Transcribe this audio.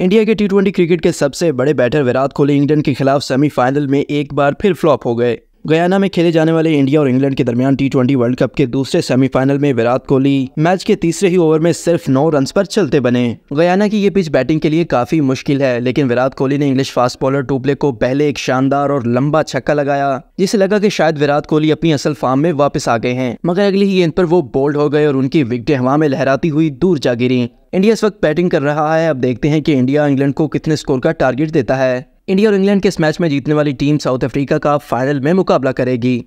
India के T cricket के सबसे बड़े बैटर विराट कोहली इंग्लैंड के खिलाफ सेमीफाइनल में एक बार फिर फ्लॉप हो गए गयाना में खेले जाने वाले इंडिया और इंग्लैंड के दरमियान टी ट्वेंटी वर्ल्ड कप के दूसरे सेमीफाइनल में विराट कोहली मैच के तीसरे ही ओवर में सिर्फ नौ रन पर चलते बने गयाना की ये पिच बैटिंग के लिए काफी मुश्किल है लेकिन विराट कोहली ने इंग्लिश फास्ट बॉलर टूबले को पहले एक शानदार और लंबा छक्का लगाया जिसे लगा कि शायद विराट कोहली अपनी असल फार्म में वापस आ गए हैं मगर अगली ही गेंद पर वो बोल्ड हो गए और उनकी विकटें हवा में लहराती हुई दूर जा गिरी इंडिया इस वक्त बैटिंग कर रहा है अब देखते हैं कि इंडिया इंग्लैंड को कितने स्कोर का टारगेट देता है इंडिया और इंग्लैंड के इस मैच में जीतने वाली टीम साउथ अफ्रीका का फाइनल में मुकाबला करेगी